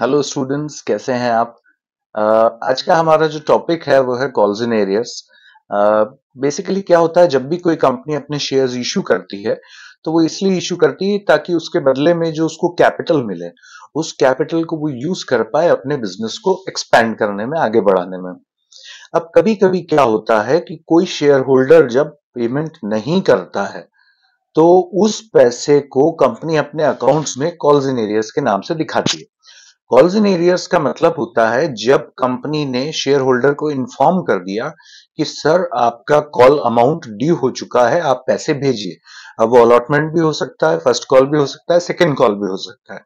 Hello students कैसे हैं आप uh, आज का हमारा जो टॉपिक है वो है कॉल्स इन एरियर्स बेसिकली क्या होता है जब भी कोई कंपनी अपने शेयर्स इशू करती है तो वो इसलिए इशू करती है ताकि उसके बदले में जो उसको कैपिटल मिले उस कैपिटल को वो यूज कर पाए अपने बिजनेस को एक्सपैंड करने में आगे बढ़ाने में अब कभी कभी क्या होता है कि कोई शेयर होल्डर जब पेमेंट नहीं करता है तो उस पैसे को कंपनी अपने अकाउंट्स में कॉल्स इन एरियर्स के नाम से दिखाती है एरियर्स का मतलब होता है जब कंपनी ने शेयर होल्डर को इन्फॉर्म कर दिया कि सर आपका कॉल अमाउंट ड्यू हो चुका है आप पैसे भेजिए अब वो अलॉटमेंट भी हो सकता है फर्स्ट कॉल भी हो सकता है सेकेंड कॉल भी हो सकता है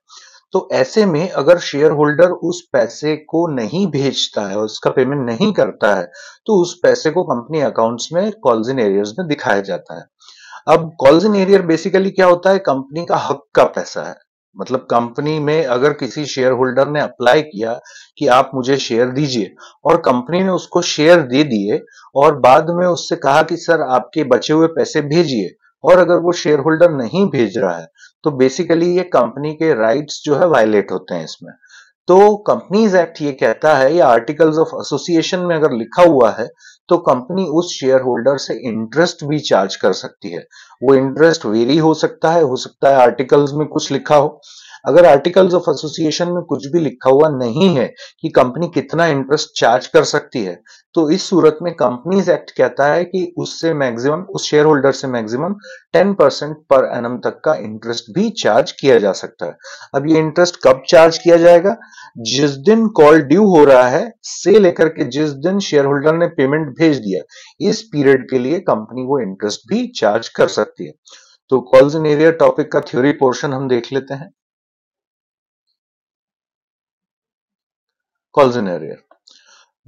तो ऐसे में अगर शेयर होल्डर उस पैसे को नहीं भेजता है उसका पेमेंट नहीं करता है तो उस पैसे को कंपनी अकाउंट्स में कॉल्स इन एरियर्स में दिखाया जाता है अब कॉल्स इन एरियर बेसिकली क्या होता है कंपनी का हक का पैसा है मतलब कंपनी में अगर किसी शेयर होल्डर ने अप्लाई किया कि आप मुझे शेयर दीजिए और कंपनी ने उसको शेयर दे दिए और बाद में उससे कहा कि सर आपके बचे हुए पैसे भेजिए और अगर वो शेयर होल्डर नहीं भेज रहा है तो बेसिकली ये कंपनी के राइट्स जो है वायलेट होते हैं इसमें तो कंपनीज एक्ट ये कहता है या आर्टिकल्स ऑफ एसोसिएशन में अगर लिखा हुआ है तो कंपनी उस शेयर होल्डर से इंटरेस्ट भी चार्ज कर सकती है वो इंटरेस्ट वेरी हो सकता है हो सकता है आर्टिकल्स में कुछ लिखा हो अगर आर्टिकल्स ऑफ एसोसिएशन में कुछ भी लिखा हुआ नहीं है कि कंपनी कितना इंटरेस्ट चार्ज कर सकती है तो इस सूरत में कंपनीज एक्ट कहता है कि उससे मैक्सिमम उस शेयर होल्डर से मैक्सिमम 10 परसेंट पर एनम तक का इंटरेस्ट भी चार्ज किया जा सकता है अब ये इंटरेस्ट कब चार्ज किया जाएगा जिस दिन कॉल ड्यू हो रहा है से लेकर के जिस दिन शेयर होल्डर ने पेमेंट भेज दिया इस पीरियड के लिए कंपनी वो इंटरेस्ट भी चार्ज कर सकती है तो कॉल्स इन एरिया टॉपिक का थ्योरी पोर्शन हम देख लेते हैं calls in arrear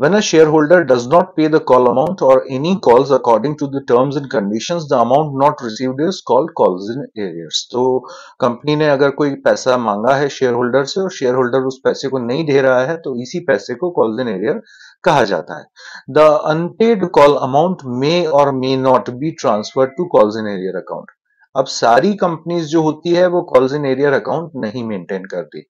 When a shareholder does not pay the call amount or any calls according to the terms and conditions, the amount not received is called calls in arrears. so company ne agar koi paisa manga hai shareholder se aur shareholder us paise ko nahi de raha hai to isi paise ko calls in calls kaha jata hai the unpaid call amount may or may not be transferred to calls in calls account अब सारी companies जो होती है वो calls in arrear account नहीं maintain करती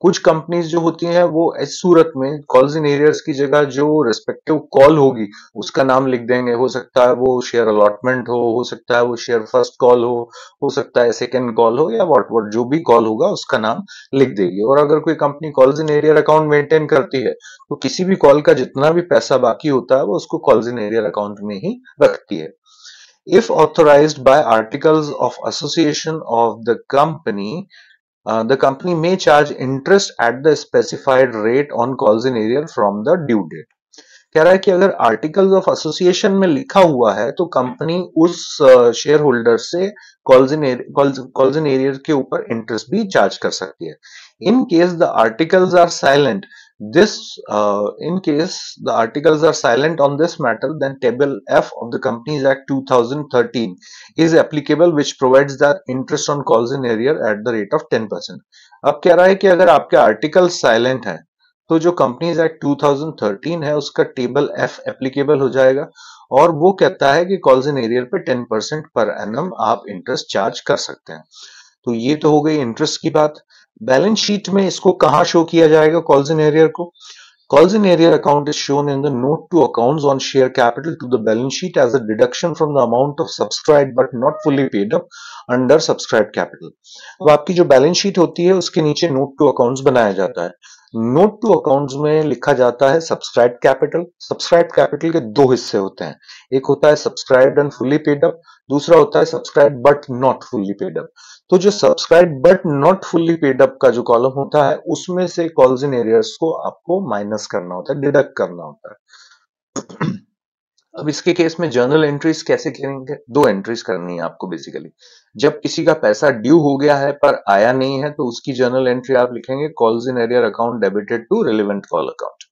कुछ companies जो होती हैं वो इस सूरत में कॉल्स इन एरियर्स की जगह जो रेस्पेक्टिव कॉल होगी उसका नाम लिख देंगे हो सकता है वो शेयर अलॉटमेंट हो हो सकता है वो शेयर फर्स्ट कॉल हो हो सकता है सेकेंड कॉल हो या वॉट वॉट जो भी कॉल होगा उसका नाम लिख देगी और अगर कोई company calls in arrear account maintain करती है तो किसी भी कॉल का जितना भी पैसा बाकी होता है वो उसको कॉल्स इन एरियर अकाउंट में ही रखती है if authorized by articles of association of the company, uh, the company may charge interest at the specified rate on calls in arrear from the due date. कह रहा है कि अगर articles of association में लिखा हुआ है तो कंपनी उस शेयर होल्डर से कॉल्जन एरियर के ऊपर इंटरेस्ट भी चार्ज कर सकती है in case the articles are silent this uh, in case the articles are silent on this matter then table f of the companies act 2013 is applicable which provides that interest on calls in arrear at the rate of 10 percent अब कह रहा है कि अगर आपके article silent हैं तो जो कंपनीज एक्ट 2013 है उसका टेबल एफ एप्लीकेबल हो जाएगा और वो कहता है कि कॉल्स इन एरियर पे 10 परसेंट पर एन आप इंटरेस्ट चार्ज कर सकते हैं तो ये तो हो गई इंटरेस्ट की बात बैलेंस शीट में इसको कहाँ शो किया जाएगा कॉल्स इन एरियर को calls in arrear account is shown in the note to account on share capital to the balance sheet as a deduction from the amount of subscribe but not fully paid up under subscribe capital अब आपकी जो balance sheet होती है उसके नीचे note to account बनाया जाता है नोट टू अकाउंट्स में लिखा जाता है सब्सक्राइब कैपिटल सब्सक्राइब कैपिटल के दो हिस्से होते हैं एक होता है subscribe and fully paid up दूसरा होता है subscribe but not fully paid up तो जो subscribe but not fully paid up का जो कॉलम होता है उसमें से कॉल्स इन एरियर्स को आपको माइनस करना होता है डिडक्ट करना होता है अब इसके केस में जर्नल एंट्रीज कैसे करेंगे दो एंट्रीज करनी है आपको बेसिकली जब किसी का पैसा ड्यू हो गया है पर आया नहीं है तो उसकी जर्नल एंट्री आप लिखेंगे calls in arrear account debited to relevant call account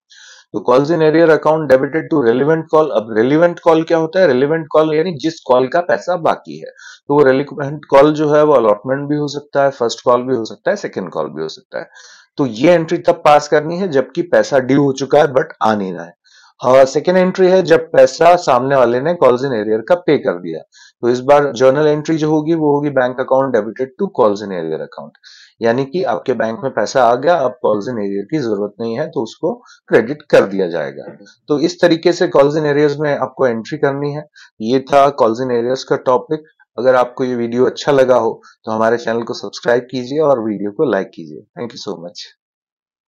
तो calls in arrear account debited to relevant call अब रेलिवेंट कॉल क्या होता है रेलिवेंट कॉल यानी जिस कॉल का पैसा बाकी है तो वो रेलिवेंट कॉल जो है वो अलॉटमेंट भी हो सकता है फर्स्ट कॉल भी हो सकता है सेकेंड कॉल भी हो सकता है तो ये एंट्री तब पास करनी है जबकि पैसा ड्यू हो चुका है बट आ नहीं रहा है सेकेंड हाँ, एंट्री है जब पैसा सामने वाले ने कॉल्स इन एरियर का पे कर दिया तो इस बार जर्नल एंट्री जो होगी वो होगी bank account debited to calls in arrear account यानी कि आपके बैंक में पैसा आ गया अब कॉल्स इन एरियर की जरूरत नहीं है तो उसको क्रेडिट कर दिया जाएगा तो इस तरीके से कॉल्स इन एरियर में आपको एंट्री करनी है ये था कॉल्स इन एरियर का टॉपिक अगर आपको ये वीडियो अच्छा लगा हो तो हमारे चैनल को सब्सक्राइब कीजिए और वीडियो को लाइक कीजिए थैंक यू सो मच